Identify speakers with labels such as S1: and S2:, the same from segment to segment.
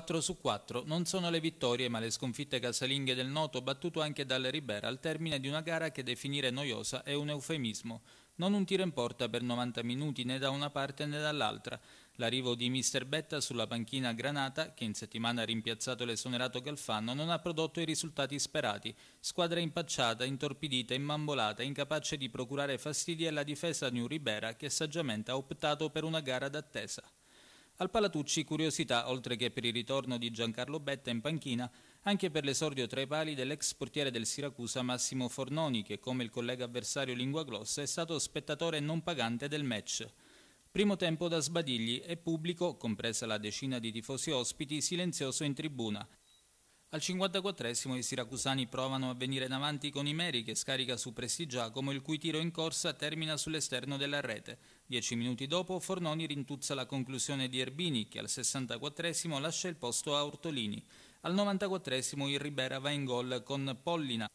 S1: 4 su 4 non sono le vittorie ma le sconfitte casalinghe del noto battuto anche dalle Ribera al termine di una gara che definire noiosa è un eufemismo. Non un tiro in porta per 90 minuti né da una parte né dall'altra. L'arrivo di Mr. Betta sulla panchina Granata, che in settimana ha rimpiazzato l'esonerato Galfano, non ha prodotto i risultati sperati. Squadra impacciata, intorpidita, immambolata, incapace di procurare fastidi alla difesa di un Ribera che saggiamente ha optato per una gara d'attesa. Al Palatucci curiosità, oltre che per il ritorno di Giancarlo Betta in panchina, anche per l'esordio tra i pali dell'ex portiere del Siracusa Massimo Fornoni, che come il collega avversario linguaglossa è stato spettatore non pagante del match. Primo tempo da sbadigli e pubblico, compresa la decina di tifosi ospiti, silenzioso in tribuna, al 54esimo i siracusani provano a venire in avanti con Imeri che scarica su Prestigiacomo il cui tiro in corsa termina sull'esterno della rete. Dieci minuti dopo Fornoni rintuzza la conclusione di Erbini che al 64esimo lascia il posto a Ortolini. Al 94esimo il Ribera va in gol con Pollina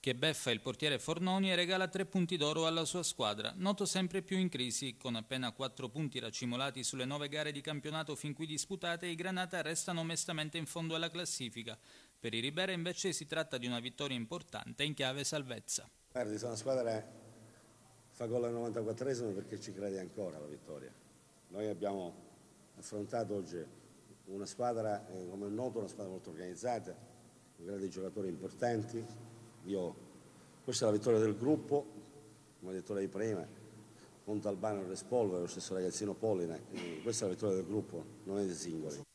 S1: che beffa il portiere Fornoni e regala tre punti d'oro alla sua squadra, noto sempre più in crisi, con appena quattro punti racimolati sulle nove gare di campionato fin qui disputate, i Granata restano mestamente in fondo alla classifica. Per i Ribera invece si tratta di una vittoria importante in chiave salvezza.
S2: Guardi, sono una squadra che fa gol al 94esimo perché ci crede ancora la vittoria. Noi abbiamo affrontato oggi una squadra, eh, come è noto, una squadra molto organizzata, con grandi giocatori importanti, io, questa è la vittoria del gruppo, come ho detto lei prima, Montalbano e Respolvere, lo stesso ragazzino Polline, questa è la vittoria del gruppo, non è dei singoli.